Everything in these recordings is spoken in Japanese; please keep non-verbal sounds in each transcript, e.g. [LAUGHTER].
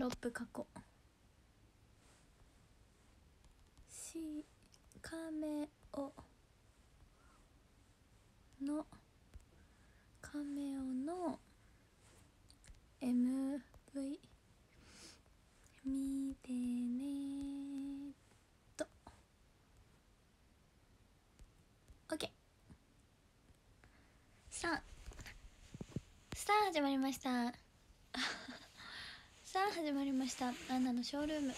ロップ加工しかめのカメオの MV 見てねと OK さあさあ始まりましたさあ始まりました「アンナのショールーム」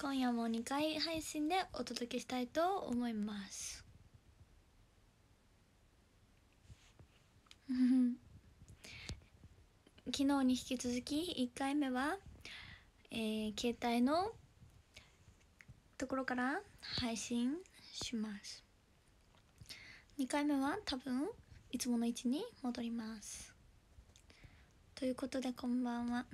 今夜も2回配信でお届けしたいと思います [LAUGHS] 昨日に引き続き1回目は、えー、携帯のところから配信します2回目は多分いつもの位置に戻りますということでこんばんは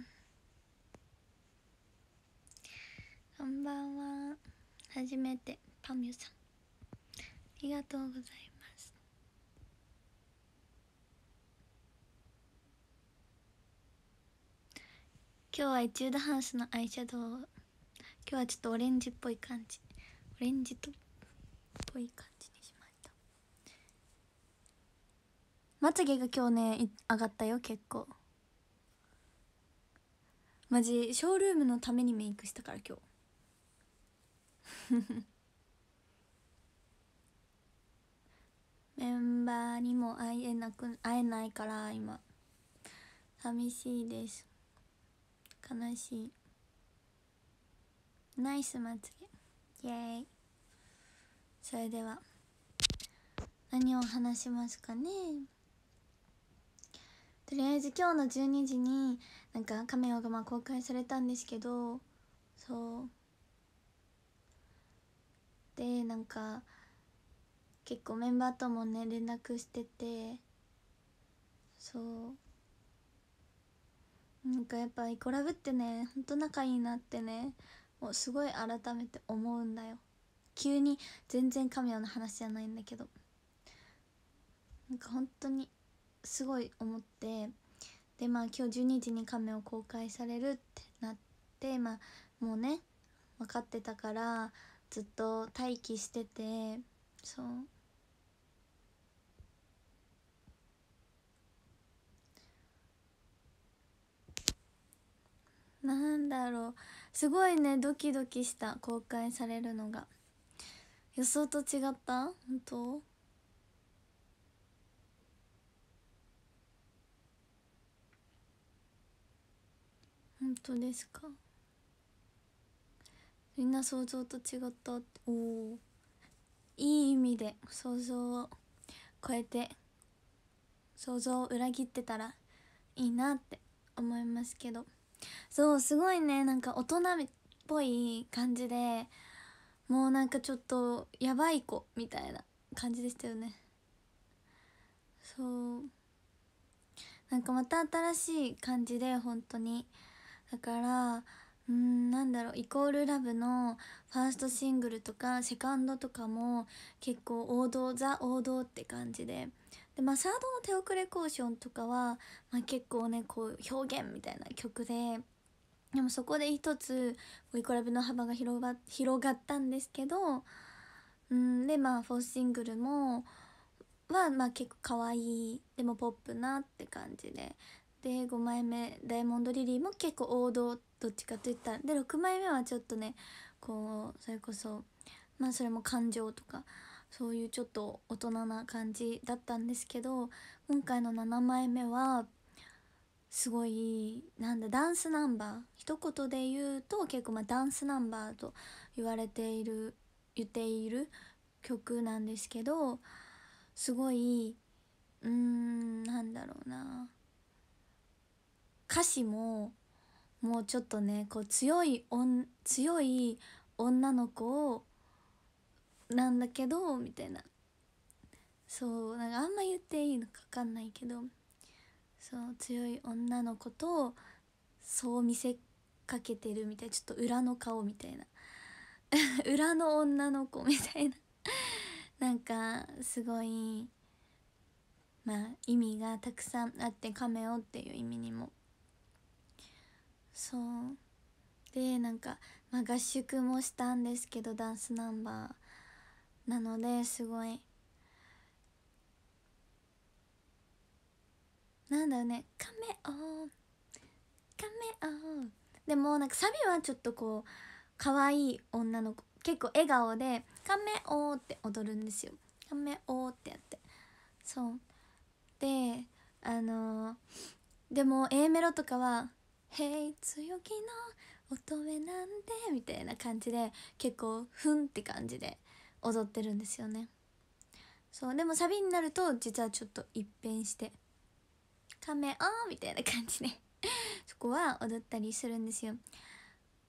こんばんは初めてパミュさんありがとうございます今日はエチュードハウスのアイシャドウ今日はちょっとオレンジっぽい感じオレンジとっぽい感じにしましたまつげが今日ね上がったよ結構。マジショールームのためにメイクしたから今日メンバーにも会えなく会えないから今寂しいです悲しいナイスまつげイエーイそれでは何を話しますかねとりあえず今日の12時になんかカメラがまあ公開されたんですけどそうでなんか結構メンバーともね連絡しててそうなんかやっぱイコラブってねほんと仲いいなってねもうすごい改めて思うんだよ急に全然カメオの話じゃないんだけどなんか本当にすごい思ってでまあ今日12時にカメを公開されるってなってまあもうね分かってたからずっと待機しててそうなんだろうすごいねドキドキした公開されるのが予想と違った本当本当ですかみんな想像と違ったっておおいい意味で想像を超えて想像を裏切ってたらいいなって思いますけどそうすごいねなんか大人っぽい感じでもうなんかちょっとやばい子みたいな感じでしたよねそうなんかまた新しい感じで本当にだからうんなんだろう「イコールラブのファーストシングルとかセカンドとかも結構王道ザ王道って感じでで、まあ、サードの「手遅れコーション」とかは、まあ、結構ねこう表現みたいな曲ででもそこで一つイコラブの幅が広が広がったんですけどうんでまあフォースシングルもはまあ結構可愛いでもポップなって感じでで5枚目「ダイヤモンドリリー」も結構王道どっちかといったらで6枚目はちょっとねこうそれこそまあそれも感情とかそういうちょっと大人な感じだったんですけど今回の7枚目はすごいなんだダンスナンバー一言で言うと結構まあダンスナンバーと言われている言っている曲なんですけどすごいうんなんだろうな歌詞ももうちょっとねこう強い強い女の子をなんだけどみたいなそうなんかあんま言っていいのか分かんないけどそう強い女の子とそう見せかけてるみたいちょっと裏の顔みたいな [LAUGHS] 裏の女の子みたいな [LAUGHS] なんかすごいまあ意味がたくさんあって「カメオ」っていう意味にもそうでなんか、まあ、合宿もしたんですけどダンスナンバーなのですごいなんだろうね「カメオカメオ」でもなんかサビはちょっとこう可愛い女の子結構笑顔で「カメオ」って踊るんですよ「カメオ」ってやってそうであのー、でも A メロとかはへい強気の乙女なんで」みたいな感じで結構ふんって感じで踊ってるんですよねそうでもサビになると実はちょっと一変して「カメオ」みたいな感じでそこは踊ったりするんですよ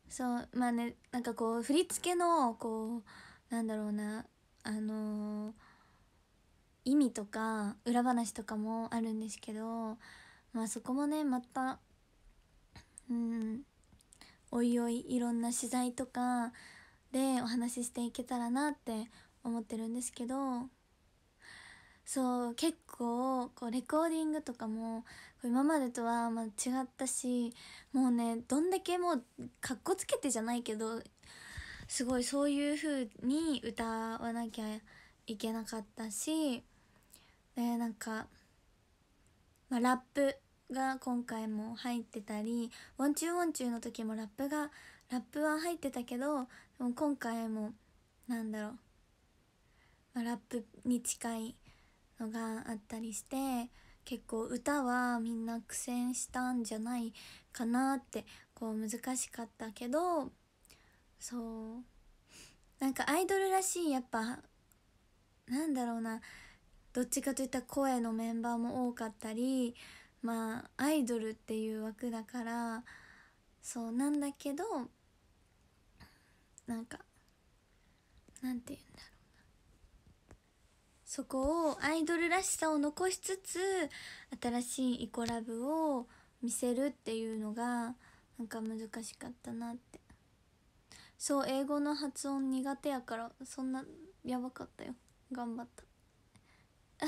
そうまあねなんかこう振り付けのこうなんだろうなあのー、意味とか裏話とかもあるんですけどまあそこもねまたうんおいおいいろんな取材とかでお話ししていけたらなって思ってるんですけどそう結構こうレコーディングとかも今までとはま違ったしもうねどんだけもうかっこつけてじゃないけどすごいそういう風に歌わなきゃいけなかったしでなんか、まあ、ラップが今回も入ってたり「ワンチューワンチュー」の時もラップがラップは入ってたけど今回もなんだろう、まあ、ラップに近いのがあったりして結構歌はみんな苦戦したんじゃないかなってこう難しかったけどそうなんかアイドルらしいやっぱなんだろうなどっちかといったら声のメンバーも多かったりまあアイドルっていう枠だからそうなんだけどなんかなんて言うんだろうなそこをアイドルらしさを残しつつ新しいイコラブを見せるっていうのがなんか難しかったなってそう英語の発音苦手やからそんなやばかったよ頑張った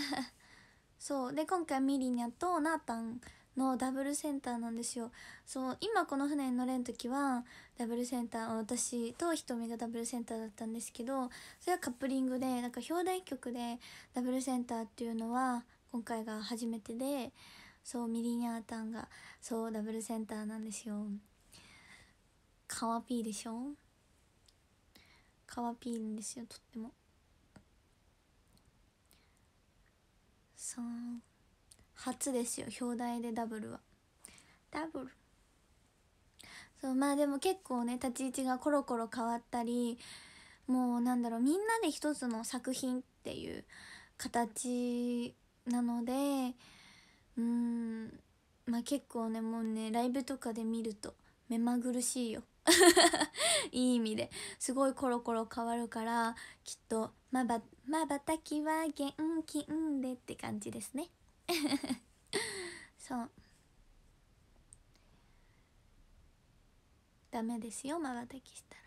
そうで今回ミリニャとナータンのダブルセンターなんですよそう今この船に乗れん時はダブルセンター私とひとみがダブルセンターだったんですけどそれはカップリングでなんか表題曲でダブルセンターっていうのは今回が初めてでそうミリニャータンがそうダブルセンターなんですよかわピーでしょかわピーんですよとっても。そう初ですよ表題でダブルはダブルそうまあでも結構ね立ち位置がコロコロ変わったりもうなんだろうみんなで一つの作品っていう形なのでうんまあ結構ねもうねライブとかで見ると目まぐるしいよ [LAUGHS] いい意味ですごいコロコロ変わるからきっとまばまばたきは元気んでって感じですね [LAUGHS] そうダメですよまばたきしたら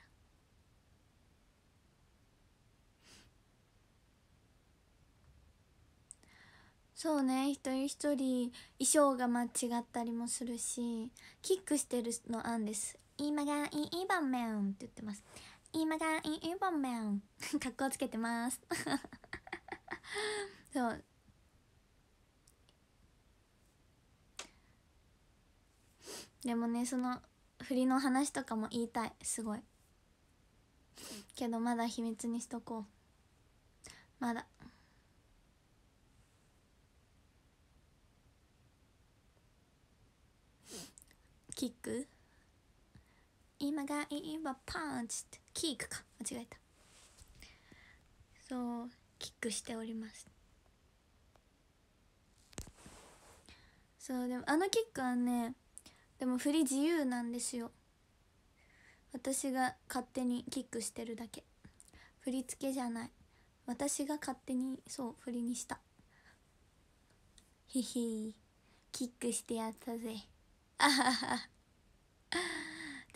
そうね一人一人衣装が間違ったりもするしキックしてるのあんです今がいい場面って言ってます今がいンインボン格好つけてます [LAUGHS] そうでもねその振りの話とかも言いたいすごいけどまだ秘密にしとこうまだキック今が今パンチってキックか間違えたそうキックしておりますそうでもあのキックはねでも振り自由なんですよ私が勝手にキックしてるだけ振り付けじゃない私が勝手にそう振りにしたひひキックしてやったぜあはは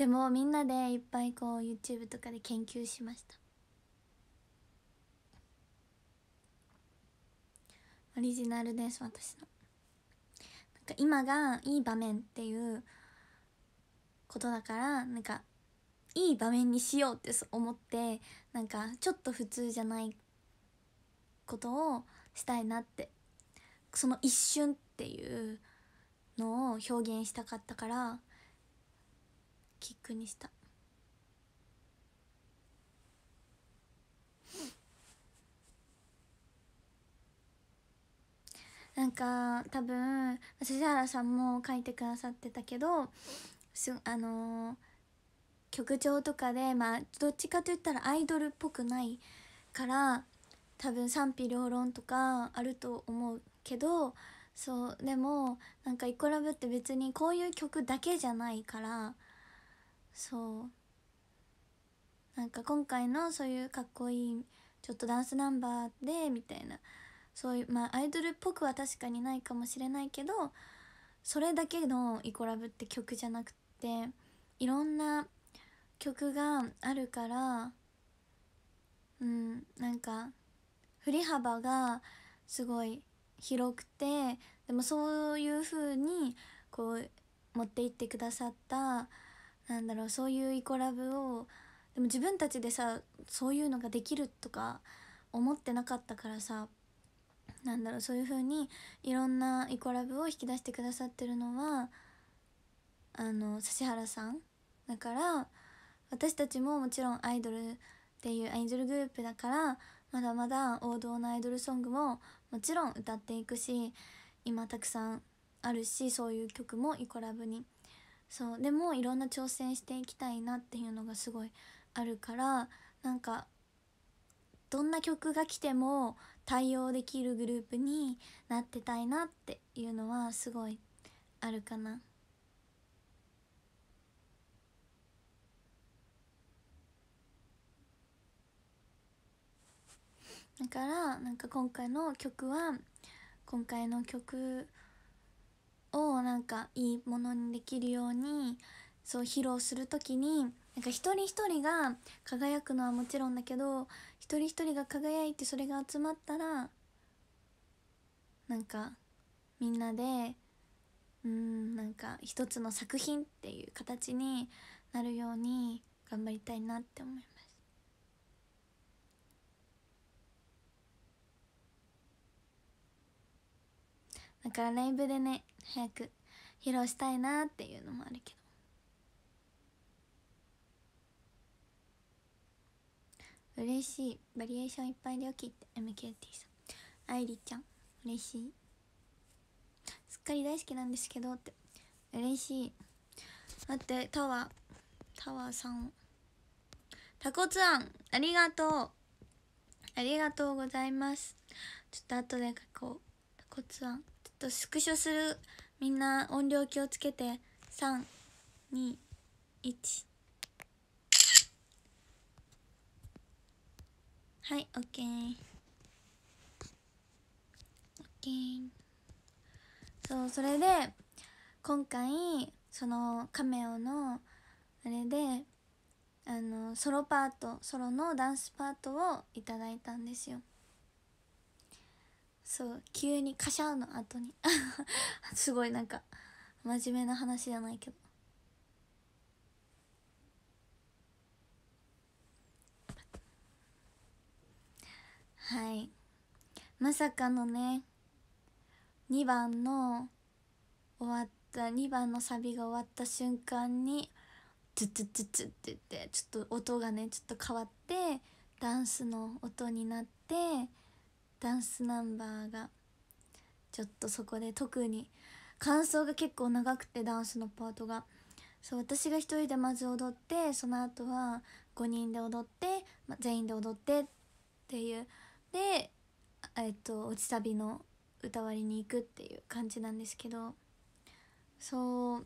でもみんなでいっぱいこう YouTube とかで研究しましたオリジナルです私のなんか今がいい場面っていうことだからなんかいい場面にしようって思ってなんかちょっと普通じゃないことをしたいなってその一瞬っていうのを表現したかったからキックにしたなんか多分指原さんも書いてくださってたけどすあのー、曲調とかでまあどっちかといったらアイドルっぽくないから多分賛否両論とかあると思うけどそうでもなんか「イコラブ」って別にこういう曲だけじゃないからそうなんか今回のそういうかっこいいちょっとダンスナンバーでみたいなそういうまあアイドルっぽくは確かにないかもしれないけどそれだけの「イコラブ」って曲じゃなくていろんな曲があるからうんなんか振り幅がすごい広くてでもそういうふうにこう持っていってくださったなんだろうそういうイコラブをでも自分たちでさそういうのができるとか思ってなかったからさなんだろうそういう風にいろんなイコラブを引き出してくださってるのはあの指原さんだから私たちももちろんアイドルっていうアイドルグループだからまだまだ王道のアイドルソングももちろん歌っていくし今たくさんあるしそういう曲もイコラブにそうでもいろんな挑戦していきたいなっていうのがすごいあるからなんかどんな曲が来ても対応できるグループになってたいなっていうのはすごいあるかな。だからなんか今回の曲は今回の曲をなんかいいものにできるようにそう披露する時になんか一人一人が輝くのはもちろんだけど一人一人が輝いてそれが集まったらなんかみんなでうんなんか一つの作品っていう形になるように頑張りたいなって思います。だからライブでね早く披露したいなっていうのもあるけど嬉しいバリエーションいっぱいでよきって MKT さん愛梨ちゃん嬉しいすっかり大好きなんですけどって嬉しい待ってタワータワーさんタコツアンありがとうありがとうございますちょっと後で書こうタコツアンとスクショするみんな音量気をつけて321はい OKOK、そうそれで今回そのカメオのあれであのソロパートソロのダンスパートをいただいたんですよそう急にカシャーの後に [LAUGHS] すごいなんか真面目な話じゃないけどはいまさかのね2番の終わった2番のサビが終わった瞬間に「トッツッツッツッ」って言ってちょっと音がねちょっと変わってダンスの音になって。ダンスナンバーがちょっとそこで特に感想が結構長くてダンスのパートがそう私が1人でまず踊ってその後は5人で踊って、ま、全員で踊ってっていうでえっと落ちサびの歌割りに行くっていう感じなんですけどそう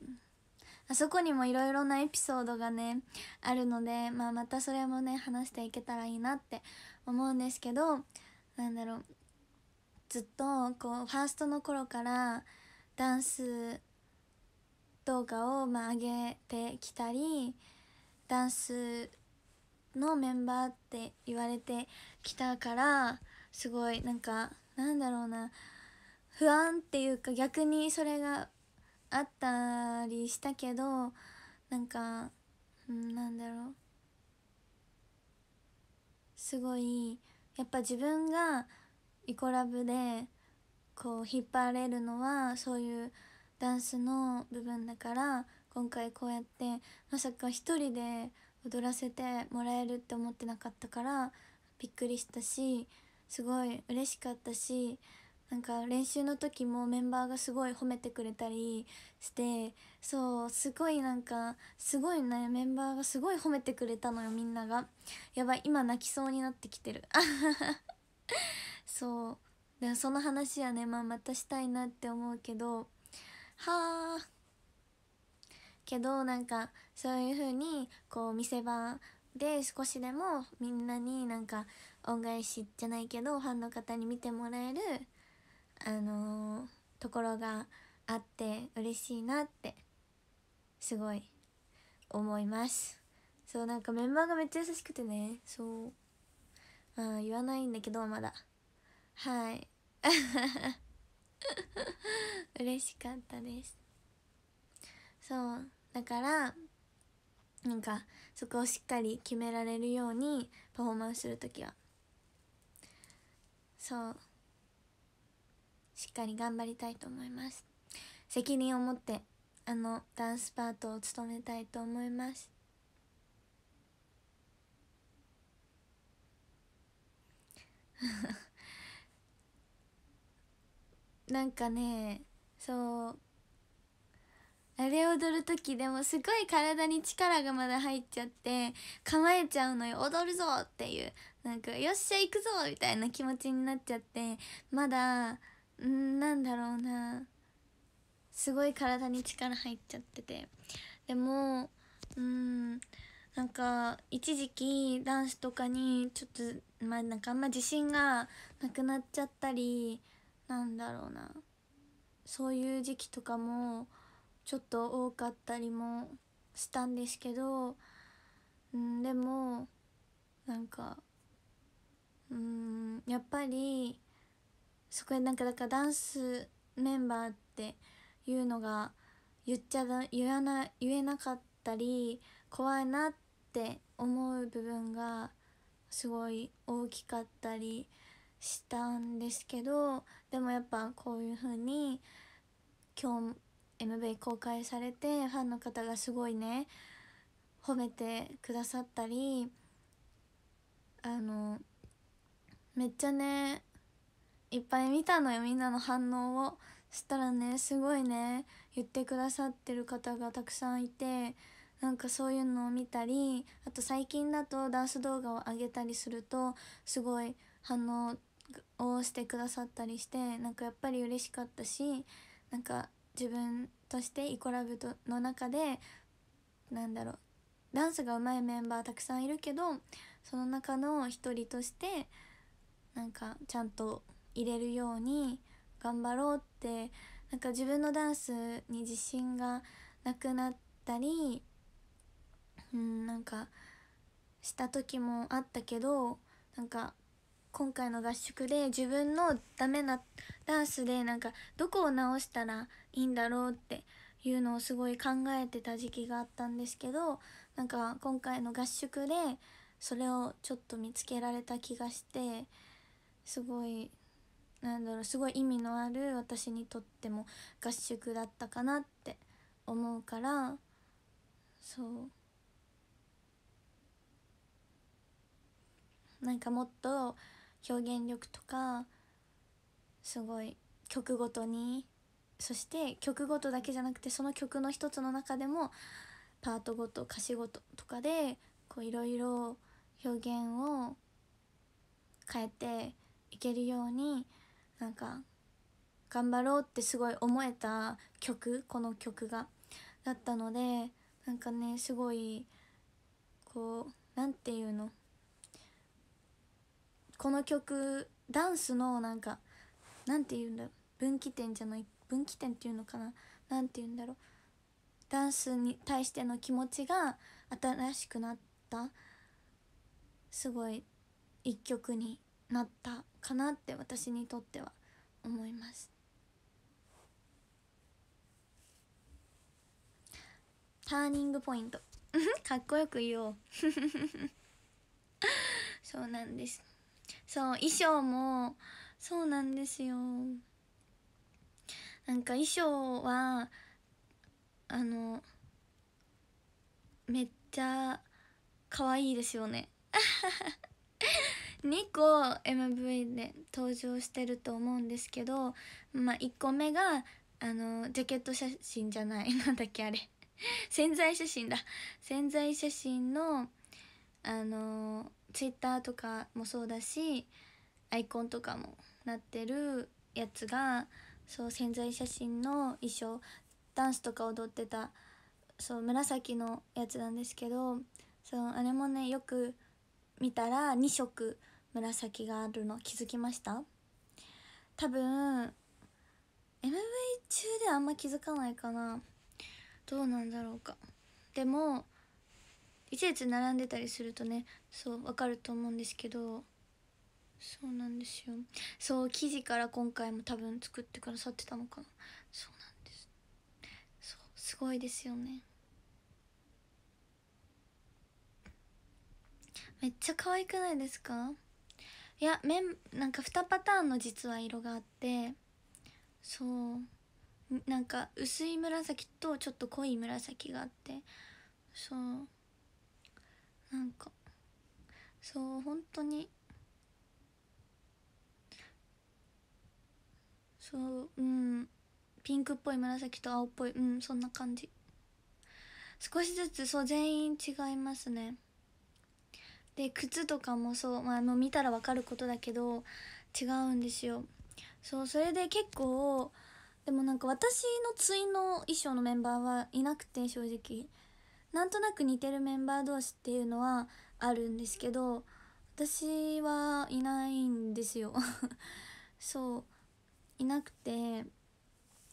あそこにもいろいろなエピソードがねあるので、まあ、またそれもね話していけたらいいなって思うんですけどなんだろうずっとこうファーストの頃からダンス動画をまあ上げてきたりダンスのメンバーって言われてきたからすごいなんかなんだろうな不安っていうか逆にそれがあったりしたけどなんか、うん、なんだろうすごいやっぱ自分がイコラブでこう引っ張れるのはそういうダンスの部分だから今回こうやってまさか一人で踊らせてもらえるって思ってなかったからびっくりしたしすごい嬉しかったしなんか練習の時もメンバーがすごい褒めてくれたりしてそうすごいなんかすごいねメンバーがすごい褒めてくれたのよみんながやばい今泣きそうになってきてる [LAUGHS] そうでその話はね、まあ、またしたいなって思うけどはあけどなんかそういう風にこう見せ場で少しでもみんなになんか恩返しじゃないけどファンの方に見てもらえるあのー、ところがあって嬉しいなってすごい思いますそうなんかメンバーがめっちゃ優しくてねそうまあ言わないんだけどまだはい [LAUGHS] 嬉しかったですそうだからなんかそこをしっかり決められるようにパフォーマンスする時はそうしっかり頑張りたいと思います責任を持ってあのダンスパートを務めたいと思います [LAUGHS] なんかねそうあれ踊る時でもすごい体に力がまだ入っちゃって構えちゃうのよ踊るぞっていうなんかよっしゃ行くぞみたいな気持ちになっちゃってまだうんなんだろうなすごい体に力入っちゃっててでもうんなんか一時期男子とかにちょっとまあなんかあんま自信がなくなっちゃったりなんだろうなそういう時期とかもちょっと多かったりもしたんですけど、うん、でもなんかうんやっぱりそこなんかだからダンスメンバーっていうのが言っちゃだ言わな言えなかったり怖いなって思う部分がすごい大きかったりしたんですけどでもやっぱこういう風に今日 MV 公開されてファンの方がすごいね褒めてくださったりあのめっちゃねいっぱい見たのよみんなの反応をそしたらねすごいね言ってくださってる方がたくさんいてなんかそういうのを見たりあと最近だとダンス動画を上げたりするとすごい反応をしてくださったりしてなんかやっぱり嬉しかったしなんか自分としてイコラブの中でなんだろうダンスが上手いメンバーたくさんいるけどその中の一人としてなんかちゃんと入れるように頑張ろうってなんか自分のダンスに自信がなくなったりうんなんかした時もあったけどなんか今回の合宿で自分のダメなダンスでなんかどこを直したらいいんだろうっていうのをすごい考えてた時期があったんですけどなんか今回の合宿でそれをちょっと見つけられた気がしてすごいなんだろうすごい意味のある私にとっても合宿だったかなって思うからそうなんかもっと表現力とかすごい曲ごとにそして曲ごとだけじゃなくてその曲の一つの中でもパートごと歌詞ごととかでこういろいろ表現を変えていけるようになんか頑張ろうってすごい思えた曲この曲がだったのでなんかねすごいこう何て言うのこの曲ダンスのなんか何て言うんだろう分岐点じゃない分岐点っていうのかな何て言うんだろうダンスに対しての気持ちが新しくなったすごい一曲になったかなって私にとっては思いますターニングポイント [LAUGHS] かっこよく言おう [LAUGHS] そうなんですそう衣装もそうなんですよなんか衣装はあのめっちゃ可愛いですよね [LAUGHS] 2個 MV で登場してると思うんですけど、まあ、1個目があのジャケット写真じゃないなんだっけあれ潜在写真だ潜在写真のあの Twitter とかもそうだしアイコンとかもなってるやつがそう潜在写真の衣装ダンスとか踊ってたそう紫のやつなんですけどそうあれもねよく見たら2色。紫があるの気づきました多分 MV 中であんま気づかないかなどうなんだろうかでも一列並んでたりするとねそうわかると思うんですけどそうなんですよそう生地から今回も多分作ってくださってたのかなそうなんですそうすごいですよねめっちゃ可愛くないですかいやめんなんか2パターンの実は色があってそうなんか薄い紫とちょっと濃い紫があってそうなんかそう本当にそううんピンクっぽい紫と青っぽいうんそんな感じ少しずつそう全員違いますねで靴とかもそう、まあ、あの見たら分かることだけど違うんですよそうそれで結構でもなんか私の対の衣装のメンバーはいなくて正直なんとなく似てるメンバー同士っていうのはあるんですけど私はいないんですよ [LAUGHS] そういなくて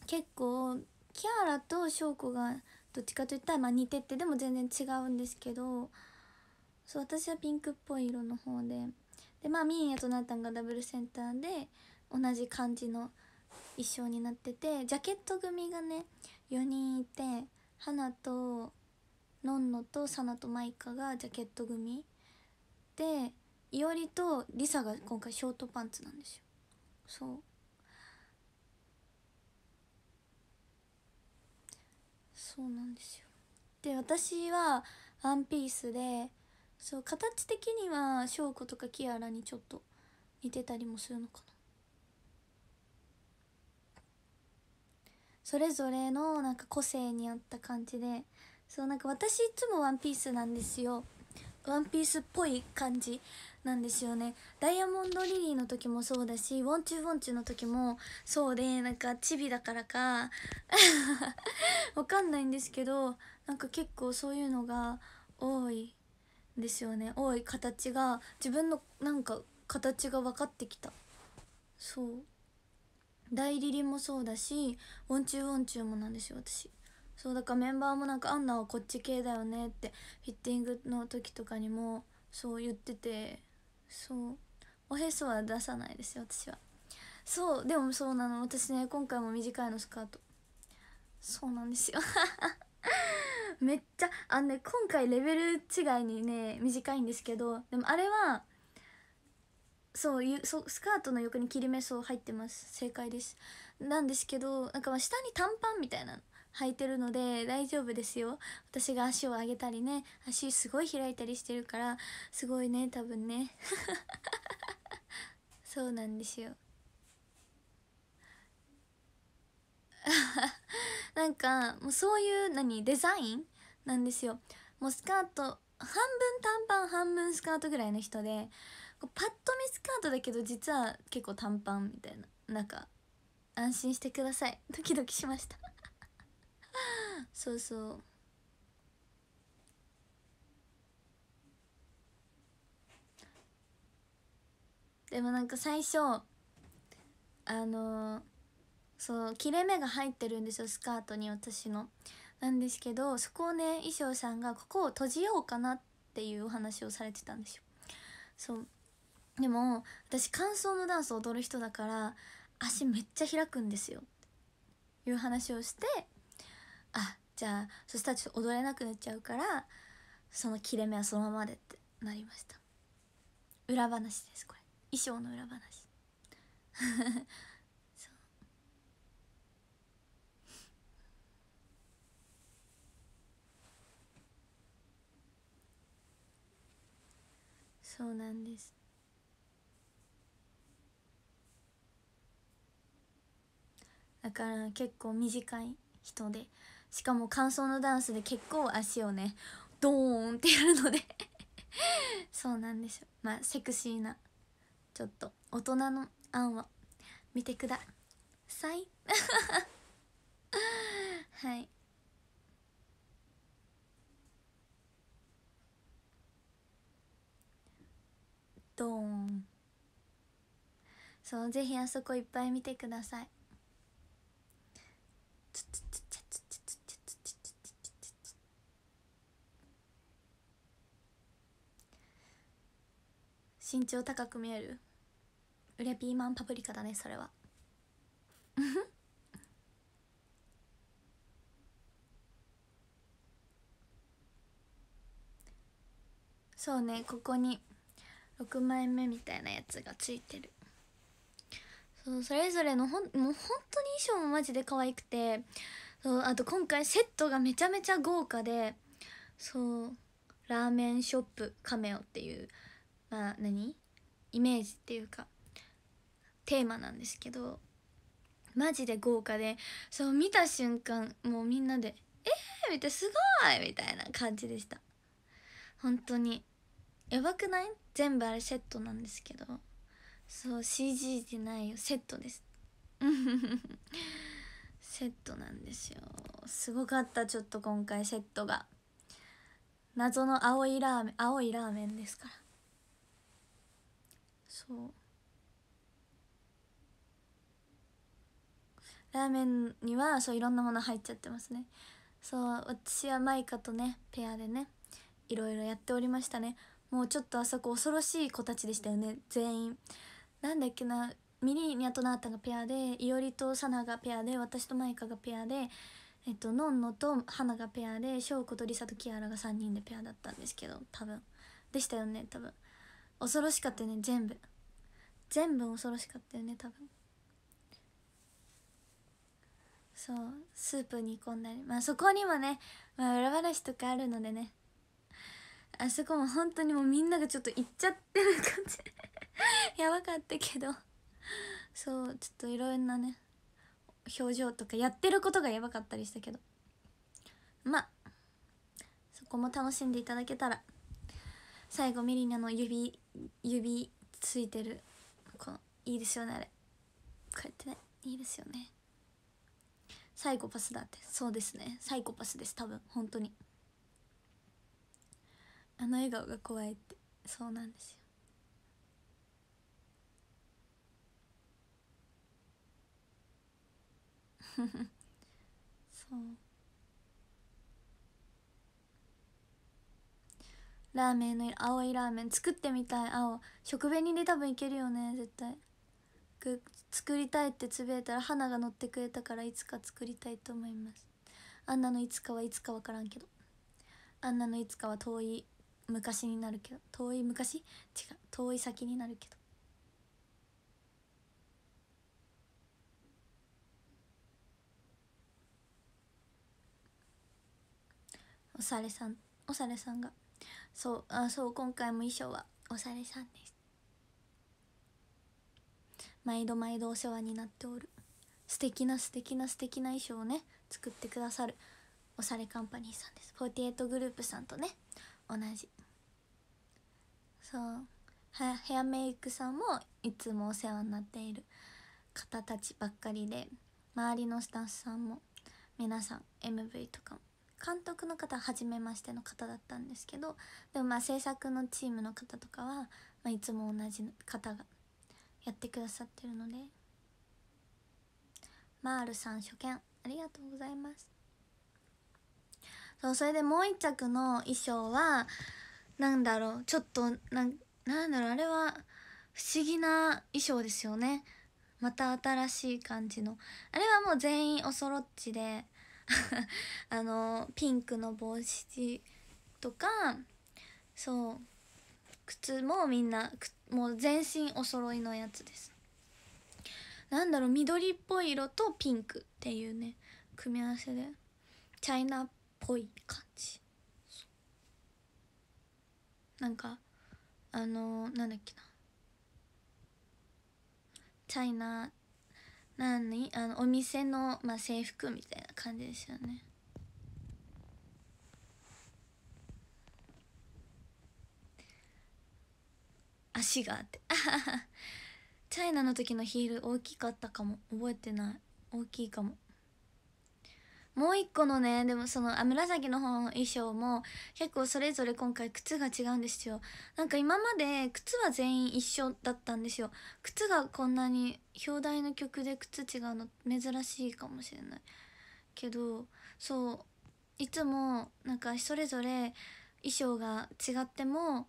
結構キアラと翔子がどっちかといったらまあ似ててでも全然違うんですけどそう私はピンクっぽい色の方ででまあミーヤとナタンがダブルセンターで同じ感じの衣装になっててジャケット組がね4人いて花とのんのとさなとマイカがジャケット組でいおりとりさが今回ショートパンツなんですよそうそうなんですよで私はワンピースでそう形的には翔子とかキアラにちょっと似てたりもするのかなそれぞれのなんか個性に合った感じでそうなんか私いつもワンピースなんですよワンピースっぽい感じなんですよねダイヤモンドリリーの時もそうだしウォンチュウォンチュの時もそうでなんかチビだからか [LAUGHS] わかんないんですけどなんか結構そういうのが多いですよね多い形が自分のなんか形が分かってきたそう大リリもそうだし音チ音中もなんですよ私そうだからメンバーもなんか「アンナはこっち系だよね」ってフィッティングの時とかにもそう言っててそうおへそは出さないですよ私はそうでもそうなの私ね今回も短いのスカートそうなんですよ [LAUGHS] [LAUGHS] めっちゃあね今回レベル違いにね短いんですけどでもあれはそうそスカートの横に切り目そう入ってます正解ですなんですけどなんかま下に短パンみたいなの履いてるので大丈夫ですよ私が足を上げたりね足すごい開いたりしてるからすごいね多分ね [LAUGHS] そうなんですよ [LAUGHS] なんかもうそういう何デザインなんですよもうスカート半分短パン半分スカートぐらいの人でパッと見スカートだけど実は結構短パンみたいななんか安心してください [LAUGHS] ドキドキしました [LAUGHS] そうそうでもなんか最初あのーそう切れ目が入ってるんですよスカートに私のなんですけどそこをね衣装さんがここを閉じようかなっていうお話をされてたんですよそうでも私乾燥のダンスを踊る人だから足めっちゃ開くんですよいう話をしてあじゃあそしたらちょっと踊れなくなっちゃうからその切れ目はそのままでってなりました裏話ですこれ衣装の裏話そうなんですだから結構短い人でしかも感想のダンスで結構足をねドーンってやるので [LAUGHS] そうなんですよまあセクシーなちょっと大人の案は見てください [LAUGHS] はいドンそうぜひあそこいっぱい見てください身長高く見えるウレピーマンパプリカだねそれはそうねここに6枚目みたいなやつがついてるそうそれぞれのほんもう本当に衣装もマジで可愛くてそうあと今回セットがめちゃめちゃ豪華でそうラーメンショップカメオっていうまあ何イメージっていうかテーマなんですけどマジで豪華でそう見た瞬間もうみんなで「えっ!」みたいな「すごい!」みたいな感じでした本当にやばくない全部あれセットなんですけどそう CG じゃないよセットです [LAUGHS] セットなんですよすごかったちょっと今回セットが謎の青いラーメン青いラーメンですからそうラーメンにはそういろんなもの入っちゃってますねそう私はマイカとねペアでねいろいろやっておりましたねもうちょっとあそこ恐ろしい子たちでしたよね全員なんだっけなミリーニャとナータがペアでいおりとサナがペアで私とマイカがペアでえっとのんのとナがペアで翔子とりさとキアラが3人でペアだったんですけど多分でしたよね多分恐ろしかったよね全部全部恐ろしかったよね多分そうスープ煮込んだりまあそこにもね、まあ、裏話とかあるのでねあそこも本当にもうみんながちょっと行っちゃってる感じ [LAUGHS] やばかったけどそうちょっといろんなね表情とかやってることがやばかったりしたけどまあそこも楽しんでいただけたら最後ミリナの指指ついてるこのいいですよねあれこうやってねいいですよねサイコパスだってそうですねサイコパスです多分本当に。あの笑顔が怖いってそうなんですよ [LAUGHS] そうラーメンの青いラーメン作ってみたい青食紅で多分いけるよね絶対く作りたいってつぶやいたら花が乗ってくれたからいつか作りたいと思いますあんなのいつかはいつか分からんけどあんなのいつかは遠い昔になるけど遠い昔違う遠い先になるけどおされさんおされさんがそうあそう今回も衣装はおされさんです毎度毎度お世話になっておる素敵な素敵な素敵な衣装をね作ってくださるおされカンパニーさんです48グループさんとね同じそうヘアメイクさんもいつもお世話になっている方たちばっかりで周りのスタッフさんも皆さん MV とかも監督の方は初めましての方だったんですけどでもまあ制作のチームの方とかは、まあ、いつも同じ方がやってくださってるのでマールさん初見ありがとうございますそうそれでもう1着の衣装は何だろうちょっとなんなんだろうあれは不思議な衣装ですよねまた新しい感じのあれはもう全員おそろっちで [LAUGHS] あのピンクの帽子とかそう靴もみんなもう全身お揃いのやつですなんだろう緑っぽい色とピンクっていうね組み合わせでチャイナっぽい感じなんかあのー、なんだっけなチャイナ何あのお店の、まあ、制服みたいな感じですよね足があって [LAUGHS] チャイナの時のヒール大きかったかも覚えてない大きいかももう一個のねでもそのあ紫の方の衣装も結構それぞれ今回靴が違うんですよなんか今まで靴は全員一緒だったんですよ靴がこんなに表題の曲で靴違うの珍しいかもしれないけどそういつもなんかそれぞれ衣装が違っても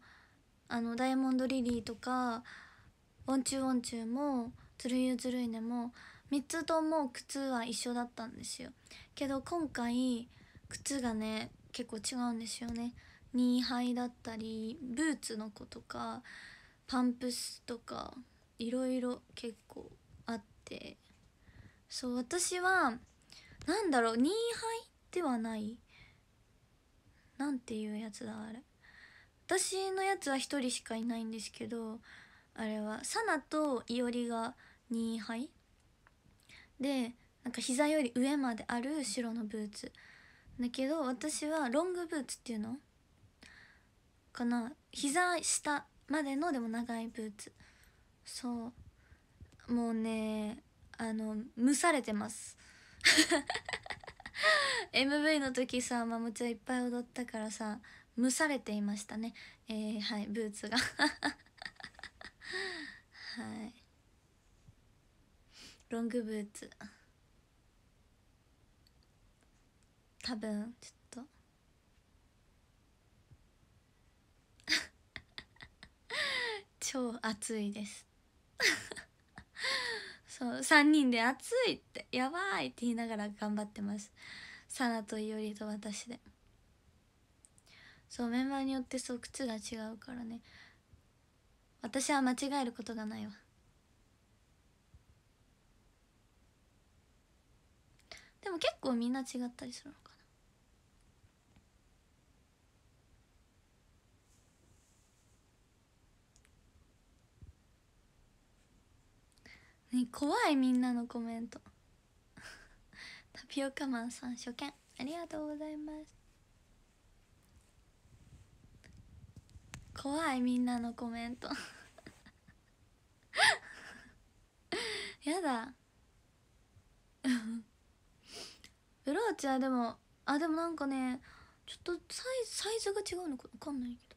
あのダイヤモンドリリーとか「ウォンチュウォンチュも「つるゆずるいね」も「3つとも靴は一緒だったんですよけど今回靴がね結構違うんですよねニーハイだったりブーツの子とかパンプスとかいろいろ結構あってそう私は何だろうニーハイではないなんていうやつだあれ私のやつは1人しかいないんですけどあれはサナといおりがニーハイでなんか膝より上まである白のブーツだけど私はロングブーツっていうのかな膝下までのでも長いブーツそうもうねあの蒸されてます [LAUGHS] MV の時さマモちゃんいっぱい踊ったからさ蒸されていましたねえー、はいブーツが [LAUGHS] はいロングブーツ多分ちょっと [LAUGHS] 超暑いです [LAUGHS] そう3人で「暑い!」って「やばい!」って言いながら頑張ってますサナといおりと私でそうメンバーによってそう靴が違うからね私は間違えることがないわでも結構みんな違ったりするのかなね、怖いみんなのコメント [LAUGHS] タピオカマンさん初見ありがとうございます怖いみんなのコメント [LAUGHS] やだブローチはでもあでもなんかねちょっとサイサイズが違うのか分かんないけ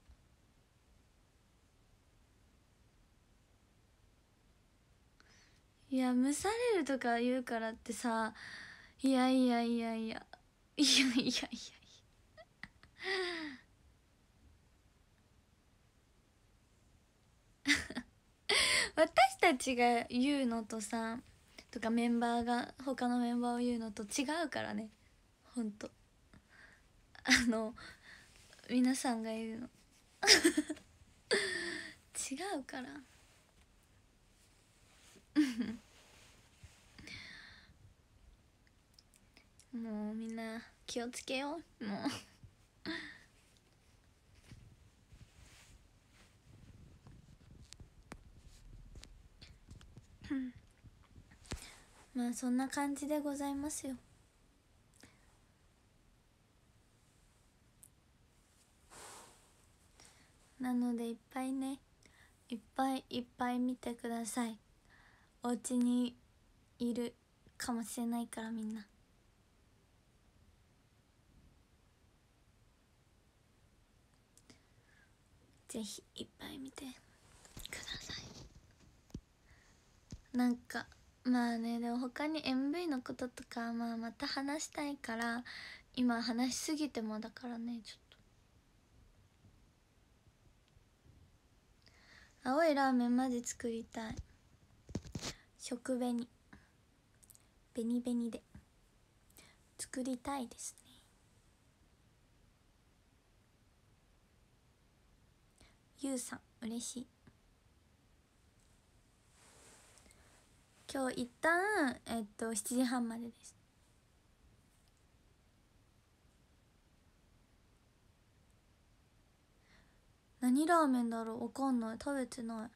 どいや蒸されるとか言うからってさいやいやいやいやいやいやいやいや私たちが言うのとさとかメンバーが他のメンバーを言うのと違うからねほんとあの皆さんが言うの [LAUGHS] 違うから [LAUGHS] もうみんな気をつけようもう Hmm. [LAUGHS] まあそんな感じでございますよなのでいっぱいねいっぱいいっぱい見てくださいお家にいるかもしれないからみんな。ぜひいっぱい見てくださいなんかまあねでも他に MV のこととか、まあ、また話したいから今話しすぎてもだからねちょっと青いラーメンまで作りたい食紅紅紅で作りたいですねゆうさん嬉しい今日一旦えっと七時半までです何ラーメンだろうわかんない食べてない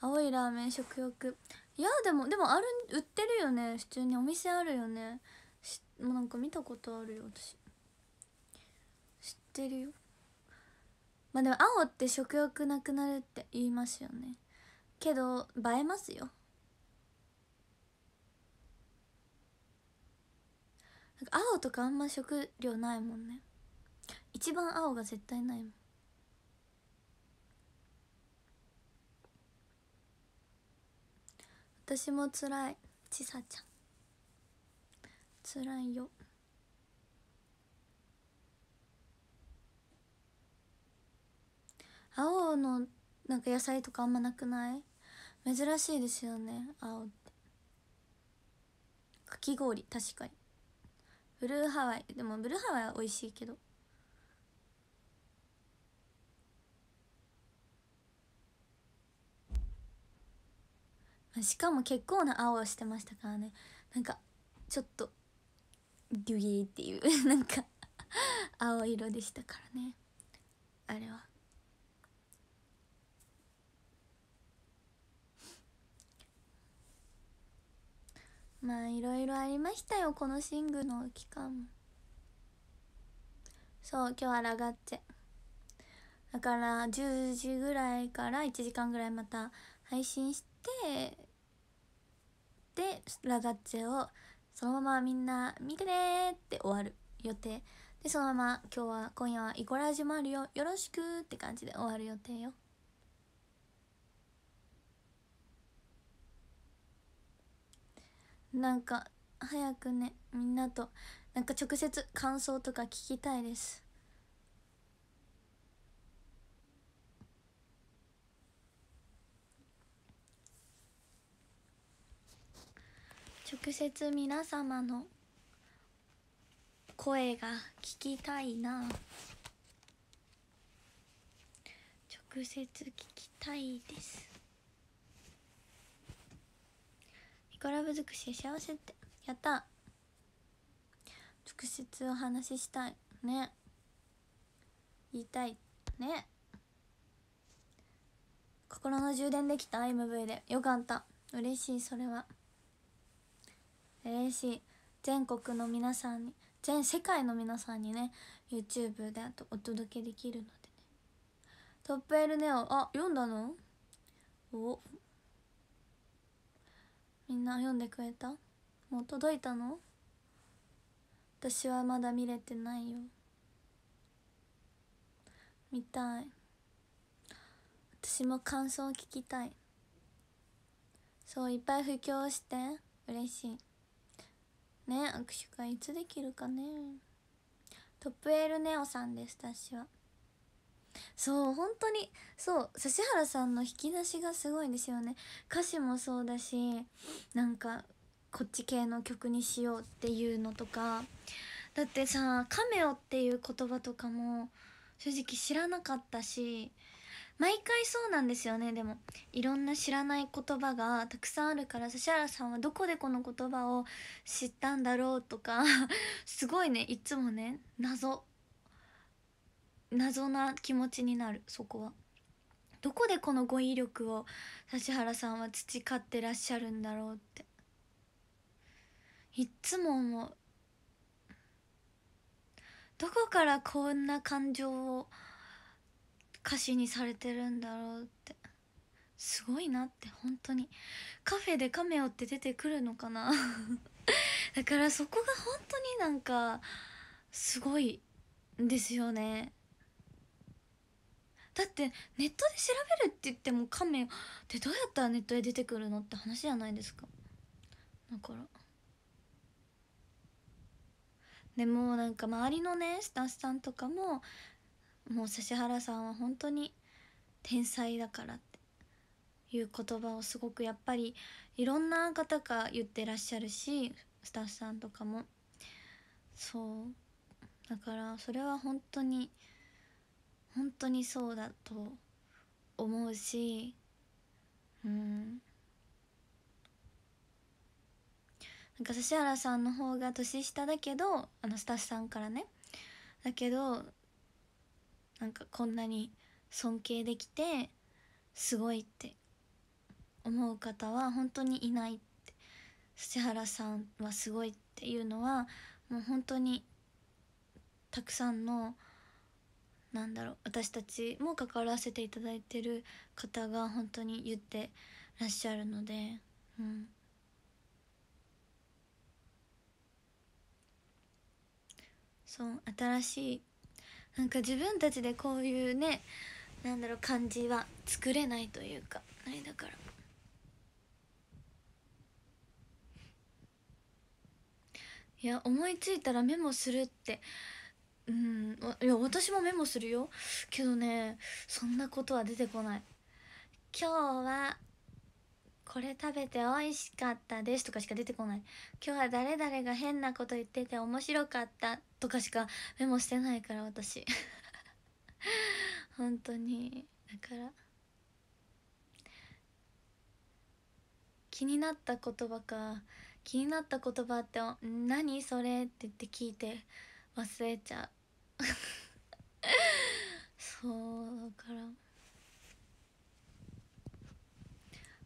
青いラーメン食欲いやでもでもある売ってるよね普通にお店あるよねしもうなんか見たことあるよ私知ってるよまあでも青って食欲なくなるって言いますよねけど映えますよ青とかあんま食料ないもんね一番青が絶対ないもん私もつらいちさちゃんつらいよ青のなんか野菜とかあんまなくない珍しいですよね青ってかき氷確かにブルーハワイでもブルーハワイは美味しいけどしかも結構な青をしてましたからねなんかちょっとギュギーっていう [LAUGHS] なんか青色でしたからねあれはまあいろいろありましたよこのシングの期間もそう今日はラガッチェだから10時ぐらいから1時間ぐらいまた配信してでラガッチェをそのままみんな見てねって終わる予定でそのまま今日は今夜はイコラージュもあるよよろしくって感じで終わる予定よなんか早くねみんなとなんか直接感想とか聞きたいです直接皆様の声が聞きたいな直接聞きたいです力不くし幸せってやった直接お話ししたいね言いたいね心の充電できた MV でよかった嬉しいそれは嬉しい全国の皆さんに全世界の皆さんにね YouTube であとお届けできるのでねトップエルネオあ読んだのおみんな読んでくれたもう届いたの私はまだ見れてないよ見たい私も感想を聞きたいそういっぱい布教して嬉しいね握手会いつできるかねトップエルネオさんです私はそう本当にそう指原さんの引き出しがすごいですよね歌詞もそうだしなんかこっち系の曲にしようっていうのとかだってさ「カメオ」っていう言葉とかも正直知らなかったし毎回そうなんですよねでもいろんな知らない言葉がたくさんあるから指原さんはどこでこの言葉を知ったんだろうとか [LAUGHS] すごいねいつもね謎謎な気持ちになるそこはどこでこの語彙力を指原さんは培ってらっしゃるんだろうっていっつも思うどこからこんな感情を歌詞にされてるんだろうってすごいなって本当にカフェでカメオって出てくるのかな [LAUGHS] だからそこが本当になんかすごいんですよねだってネットで調べるって言っても亀メってどうやったらネットで出てくるのって話じゃないですかだからでもなんか周りのねスタッフさんとかももう指原さんは本当に天才だからっていう言葉をすごくやっぱりいろんな方が言ってらっしゃるしスタッフさんとかもそうだからそれは本当に本当にそうだと思うしうんなんか指原さんの方が年下だけどあのスタッフさんからねだけどなんかこんなに尊敬できてすごいって思う方は本当にいないって指原さんはすごいっていうのはもう本当にたくさんのなんだろう私たちも関わらせていただいてる方が本当に言ってらっしゃるので、うん、そう新しいなんか自分たちでこういうねなんだろう感じは作れないというかあれだから。いや思いついたらメモするってうんいや私もメモするよけどねそんなことは出てこない今日はこれ食べて美味しかったですとかしか出てこない今日は誰々が変なこと言ってて面白かったとかしかメモしてないから私 [LAUGHS] 本当にだから気になった言葉か気になった言葉って何それって言って聞いて忘れちゃう [LAUGHS] そうだから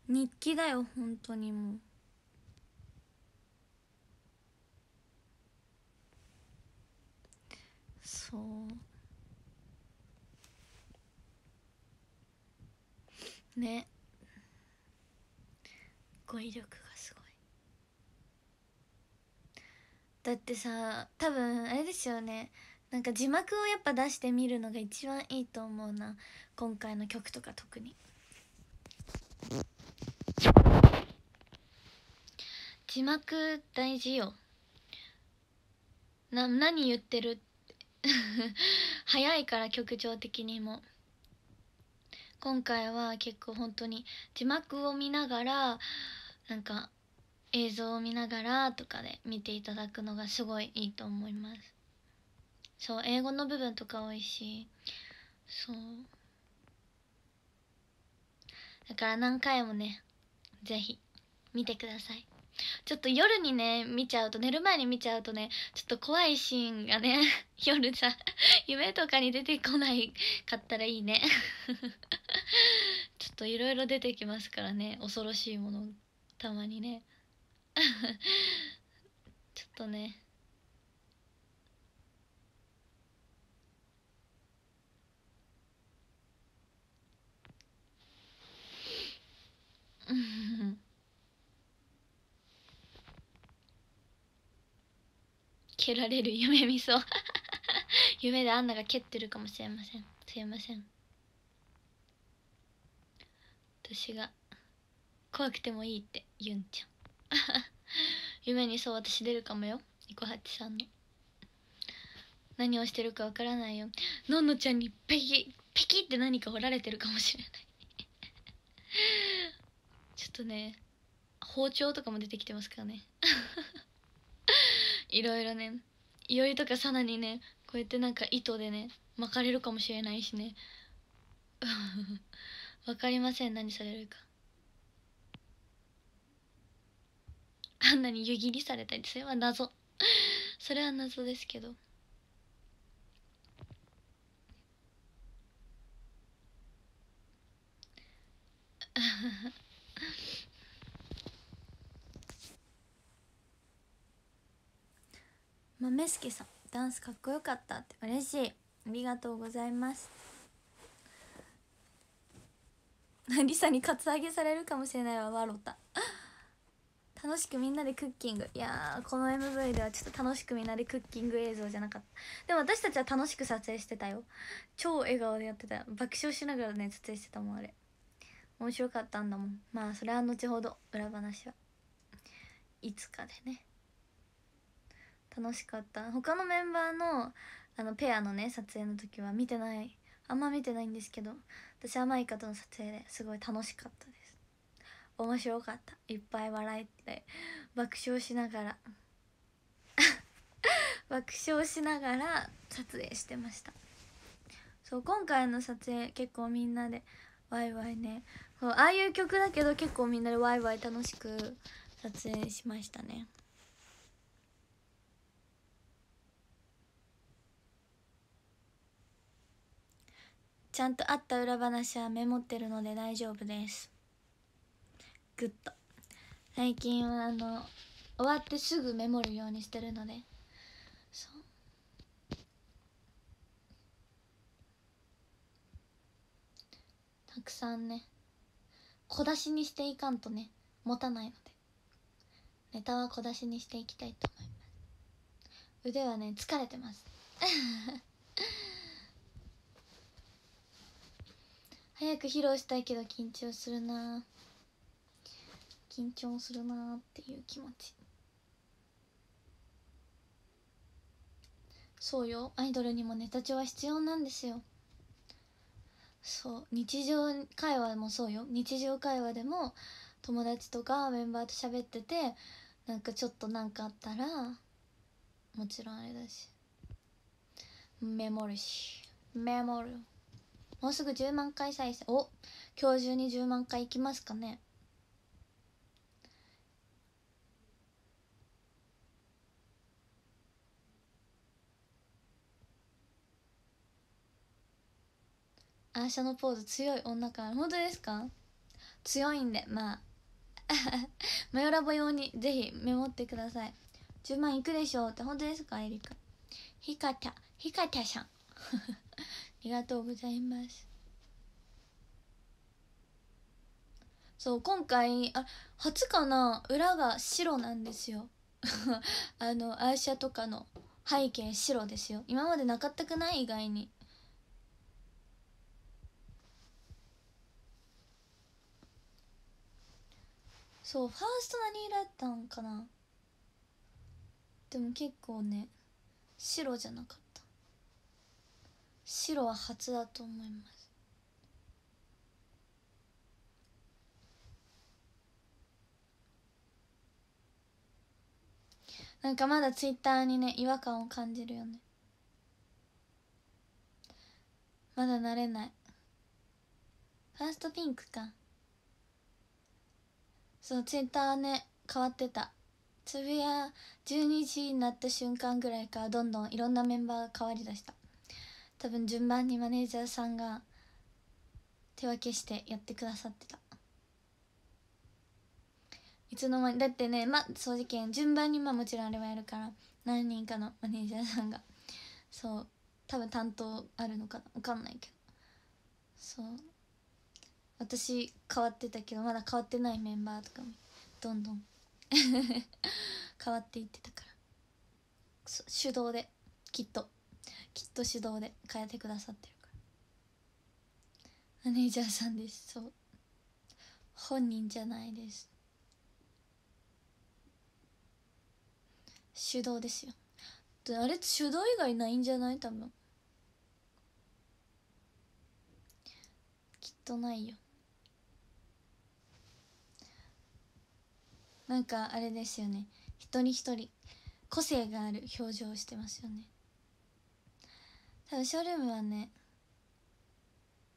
日記だよ本当にもう。そうね語彙力がだってさ多分あれですよねなんか字幕をやっぱ出してみるのが一番いいと思うな今回の曲とか特に字幕大事よな何言ってる [LAUGHS] 早いから曲調的にも今回は結構本当に字幕を見ながらなんか映像を見ながらとかで見ていただくのがすごいいいと思いますそう英語の部分とか多いしそうだから何回もね是非見てくださいちょっと夜にね見ちゃうと寝る前に見ちゃうとねちょっと怖いシーンがね [LAUGHS] 夜さ夢とかに出てこないかったらいいね [LAUGHS] ちょっといろいろ出てきますからね恐ろしいものたまにね [LAUGHS] ちょっとねうん [LAUGHS] 蹴られる夢見そう [LAUGHS] 夢でアンナが蹴ってるかもしれませんすいません私が怖くてもいいってユンちゃん [LAUGHS] 夢にそう私出るかもよニコハチさんの何をしてるかわからないよのんのちゃんにペキペキって何か掘られてるかもしれない [LAUGHS] ちょっとね包丁とかも出てきてますからね [LAUGHS] いろいろねいおりとかさなにねこうやってなんか糸でね巻かれるかもしれないしねわかりません何されるかあんなに湯切りされたりそれは謎 [LAUGHS] それは謎ですけどフフフ。豆 [LAUGHS] さんダンスかっこよかったって嬉しいありがとうございますりさ [LAUGHS] にカツアゲされるかもしれないわわろた楽しくみんなでクッキングいやこの MV ではちょっと楽しくみんなでクッキング映像じゃなかったでも私たちは楽しく撮影してたよ超笑顔でやってた爆笑しながらね撮影してたもんあれ面白かったんだもんまあそれは後ほど裏話はいつかでね楽しかった他のメンバーのあのペアのね撮影の時は見てないあんま見てないんですけど私はマイカとの撮影ですごい楽しかったです面白かったいっぱい笑えて爆笑しながら [LAUGHS] 爆笑しながら撮影してましたそう今回の撮影結構みんなでワイワイねそうああいう曲だけど結構みんなでワイワイ楽しく撮影しましたねちゃんとあった裏話はメモってるので大丈夫ですグッと最近はあの終わってすぐメモるようにしてるのでそうたくさんね小出しにしていかんとね持たないのでネタは小出しにしていきたいと思います腕はね疲れてます [LAUGHS] 早く披露したいけど緊張するなぁ緊張するなっていう気持ちそうよアイドルにもネタ帳は必要なんですよそう日常会話もそうよ日常会話でも友達とかメンバーと喋っててなんかちょっと何かあったらもちろんあれだしメモるしメモるもうすぐ10万回再生お今日中に10万回いきますかねアーシのポーズ強い女感本当ですか強いんでまあマヨ [LAUGHS] ラボ用にぜひメモってください10万いくでしょうって本当ですかエリカひかたひかたさん [LAUGHS] ありがとうございますそう今回あ初かな裏が白なんですよ [LAUGHS] あのアーシャとかの背景白ですよ今までなかったくない意外にそうファースト何色やったんかなでも結構ね白じゃなかった白は初だと思いますなんかまだツイッターにね違和感を感じるよねまだ慣れないファーストピンクかそうツイッターね変わってたつぶや12時になった瞬間ぐらいからどんどんいろんなメンバーが変わりだした多分順番にマネージャーさんが手分けしてやってくださってたいつの間にだってねま掃除券順番にまあもちろんあれはやるから何人かのマネージャーさんがそう多分担当あるのかな分かんないけどそう私変わってたけどまだ変わってないメンバーとかもどんどん [LAUGHS] 変わっていってたから手動できっときっと手動で変えてくださってるからマネージャーさんですそう本人じゃないです手動ですよあれ手動以外ないんじゃない多分きっとないよなんかあれですよね一人一人個性がある表情をしてますよね多分ショールームはね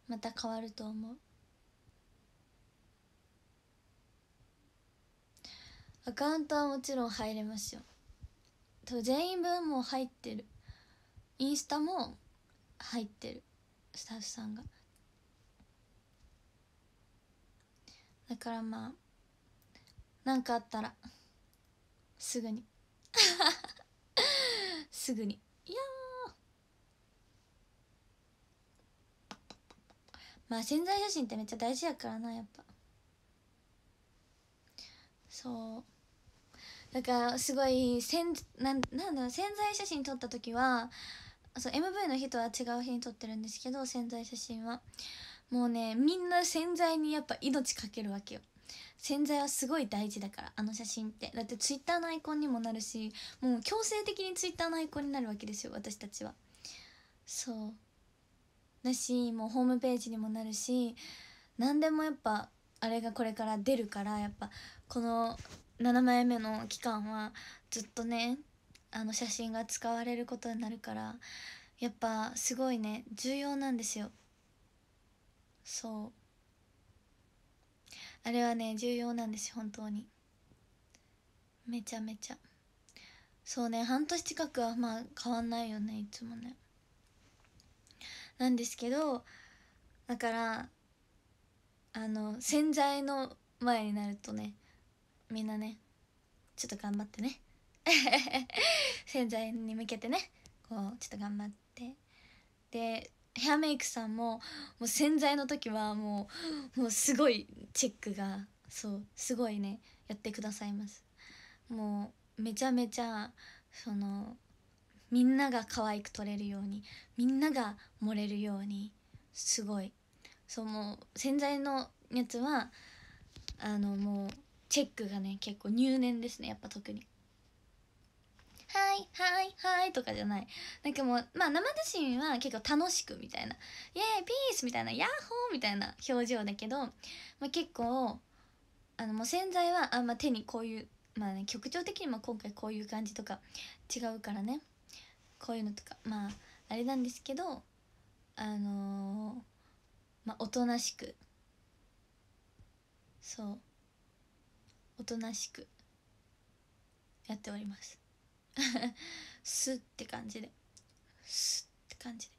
また変わると思うアカウントはもちろん入れますよと全員分も入ってるインスタも入ってるスタッフさんがだからまあ何かあったらすぐに [LAUGHS] すぐにいやまあ宣材写真ってめっちゃ大事やからなやっぱそうだからすごいせんなんなんだろう写真撮った時はそう MV の日とは違う日に撮ってるんですけど宣材写真はもうねみんな宣材にやっぱ命かけるわけよ潜在はすごい大事だからあの写真ってだってツイッターのアイコンにもなるしもう強制的にツイッターのアイコンになるわけですよ私たちはそうだしもうホームページにもなるし何でもやっぱあれがこれから出るからやっぱこの7枚目の期間はずっとねあの写真が使われることになるからやっぱすごいね重要なんですよそうあれはね重要なんです本当にめちゃめちゃそうね半年近くはまあ変わんないよねいつもねなんですけどだからあの洗剤の前になるとねみんなねちょっと頑張ってね [LAUGHS] 洗剤に向けてねこうちょっと頑張ってでヘアメイクさんももう洗剤の時はもうもうすごいチェックがそうすごいねやってくださいますもうめちゃめちゃそのみんなが可愛く撮れるようにみんなが盛れるようにすごいそうもう洗剤のやつはあのもうチェックがね結構入念ですねやっぱ特にはいはいはいとかじゃないなんかもうまあ生写真は結構楽しくみたいなイエーイピースみたいなヤッホーみたいな表情だけど、まあ、結構あのもう洗剤はあ、んま手にこういうまあね局長的にも今回こういう感じとか違うからねこういうのとかまああれなんですけどあのー、まあおとなしくそうおとなしくやっております [LAUGHS] すって感じですって感じで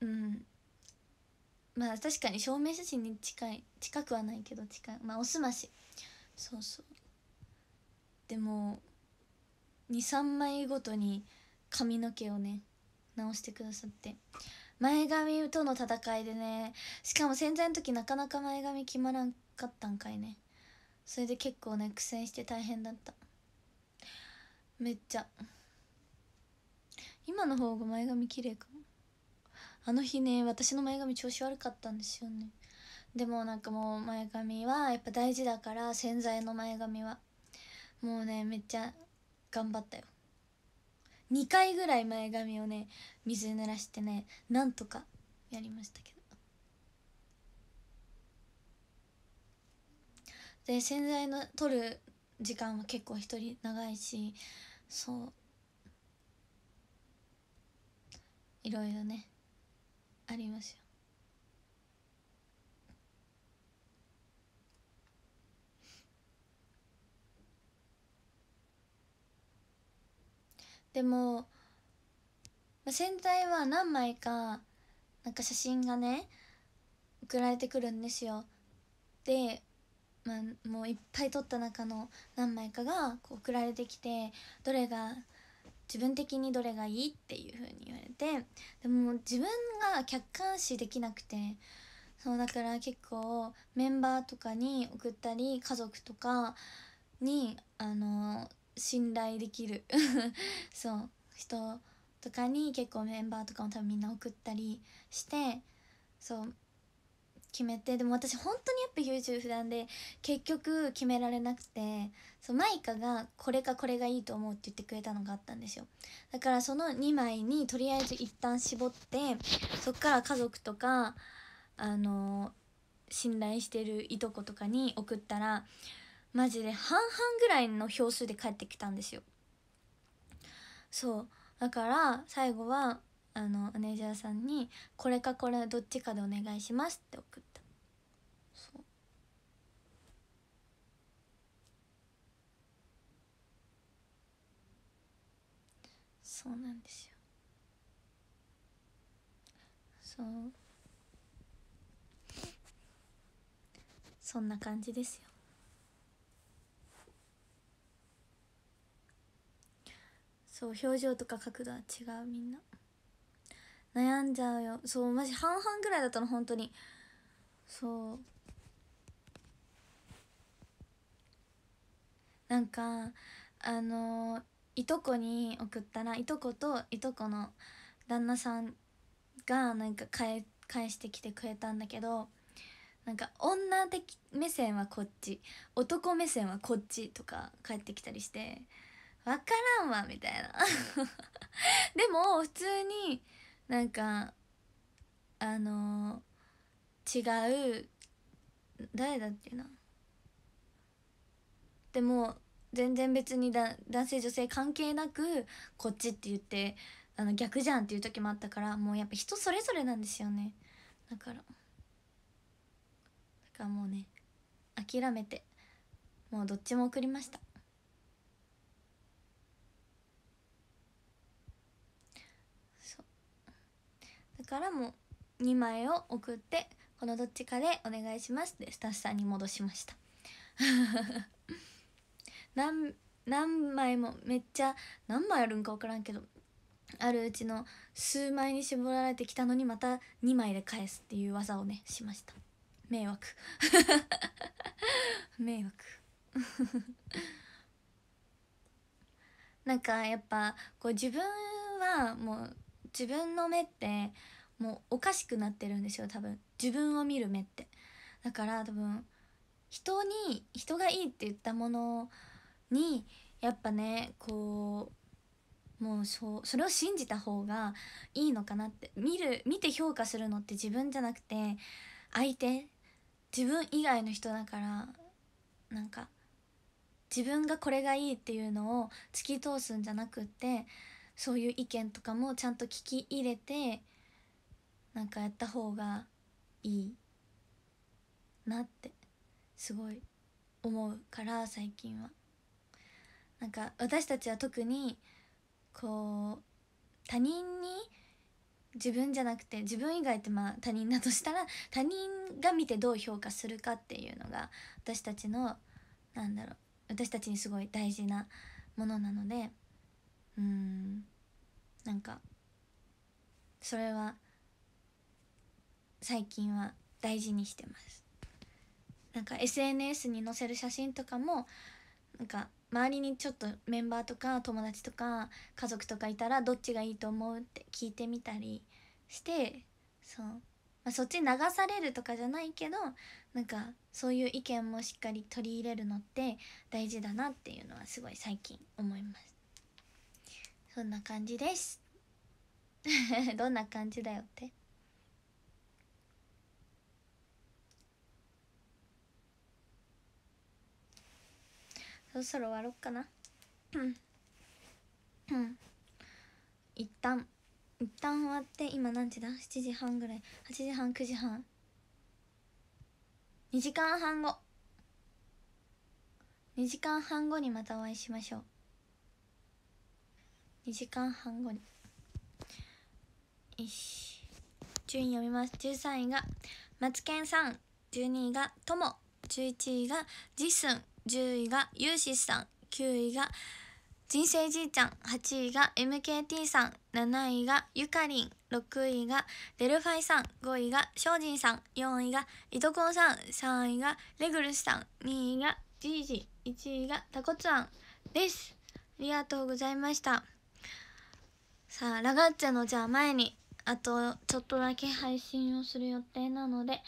うんまあ確かに証明写真に近い近くはないけど近いまあおすましそうそうでも23枚ごとに髪の毛をね直してくださって前髪との戦いでねしかも戦前の時なかなか前髪決まらんかったんかいねそれで結構ね苦戦して大変だっためっちゃ今の方が前髪綺麗かもあの日ね私の前髪調子悪かったんですよねでもなんかもう前髪はやっぱ大事だから洗剤の前髪はもうねめっちゃ頑張ったよ2回ぐらい前髪をね水濡らしてねなんとかやりましたけどで洗剤の取る時間は結構一人長いしそういろいろねありますよでも戦隊は何枚かなんか写真がね送られてくるんですよでまあ、もういっぱい撮った中の何枚かが送られてきてどれが自分的にどれがいいっていう風に言われてでも自分が客観視できなくてそうだから結構メンバーとかに送ったり家族とかにあの信頼できる [LAUGHS] そう人とかに結構メンバーとかも多分みんな送ったりしてそう決めてでも私本当にやっぱ優柔不断で結局決められなくてそうマイカがこれかこれがいいと思うって言ってくれたのがあったんですよだからその2枚にとりあえず一旦絞ってそっから家族とかあの信頼してるいとことかに送ったらマジで半々ぐらいの票数で返ってきたんですよそうだから最後はあのマネージャーさんに「これかこれどっちかでお願いします」って送っそうなんですよそうそんな感じですよそう表情とか角度は違うみんな悩んじゃうよそうマジ半々ぐらいだったの本当にそうなんかあのーいとこに送ったらいとこといとこの旦那さんがなんか返してきてくれたんだけどなんか女的目線はこっち男目線はこっちとか返ってきたりして分からんわみたいな [LAUGHS] でも普通になんかあのー、違う誰だっけなでも全然別にだ男性女性関係なくこっちって言ってあの逆じゃんっていう時もあったからもうやっぱ人それぞれなんですよねだからだからもうね諦めてもうどっちも送りましたそうだからもう2枚を送ってこのどっちかでお願いしますってスタッフさんに戻しました何何枚もめっちゃ何枚あるんか分からんけどあるうちの数枚に絞られてきたのにまた2枚で返すっていう技をねしました迷惑 [LAUGHS] 迷惑 [LAUGHS] なんかやっぱこう自分はもう自分の目ってもうおかしくなってるんですよ多分自分を見る目ってだから多分人に人がいいって言ったものをにやっぱねこうもうそそれを信じた方がいいのかなって見る見て評価するのって自分じゃなくて相手自分以外の人だからなんか自分がこれがいいっていうのを突き通すんじゃなくってそういう意見とかもちゃんと聞き入れてなんかやった方がいいなってすごい思うから最近は。なんか私たちは特にこう他人に自分じゃなくて自分以外ってまあ他人だとしたら他人が見てどう評価するかっていうのが私たちのなんだろう私たちにすごい大事なものなのでうんなんかそれは最近は大事にしてますなんか SNS に載せる写真とかもなんか周りにちょっとメンバーとか友達とか家族とかいたらどっちがいいと思うって聞いてみたりしてそう、まあ、そっち流されるとかじゃないけどなんかそういう意見もしっかり取り入れるのって大事だなっていうのはすごい最近思いますそんな感じです [LAUGHS] どんな感じだよってそろそろ終わろうかなんうん一旦一旦終わって今何時だ7時半ぐらい8時半9時半2時間半後2時間半後にまたお会いしましょう2時間半後によし順位読みます13位がマツケンさん12位がトモ11位がジスン10位がユーシスさん9位が人生じいちゃん8位が MKT さん7位がゆかりん6位がデルファイさん5位が精進さん4位がいとこさん3位がレグルスさん2位がじいじ1位がタコツアんですありがとうございましたさあラガッチャのじゃあ前にあとちょっとだけ配信をする予定なので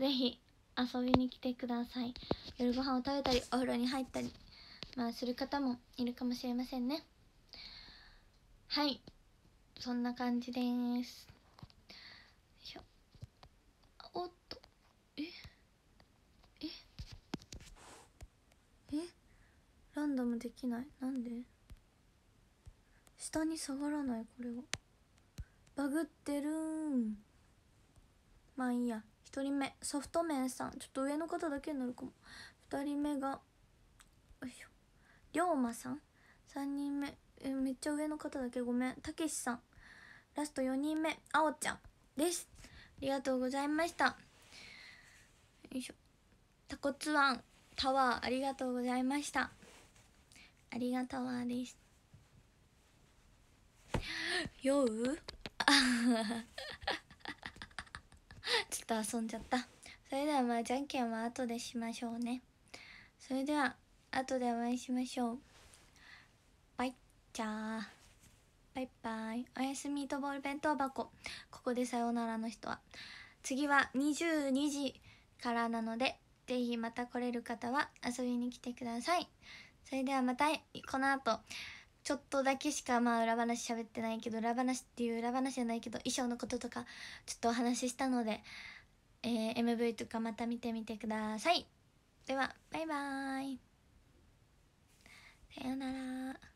ぜひ遊びに来てください夜ご飯を食べたりお風呂に入ったり、まあ、する方もいるかもしれませんねはいそんな感じですおっとえええランダムできないなんで下に下がらないこれはバグってるんまあいいや人目ソフト麺さんちょっと上の方だけになるかも2人目がよいしょ龍馬さん3人目えめっちゃ上の方だけごめんたけしさんラスト4人目あおちゃんですありがとうございましたよいしょタコツワンタワーありがとうございましたありがとうです酔う [LAUGHS] [LAUGHS] ちょっと遊んじゃったそれではまあじゃんけんは後でしましょうねそれでは後でお会いしましょうバイチャーバイバイおやすみとボール弁当箱ここでさようならの人は次は22時からなのでぜひまた来れる方は遊びに来てくださいそれではまたこの後ちょっとだけしかまあ裏話喋ってないけど裏話っていう裏話じゃないけど衣装のこととかちょっとお話ししたので、えー、MV とかまた見てみてくださいではバイバーイさようなら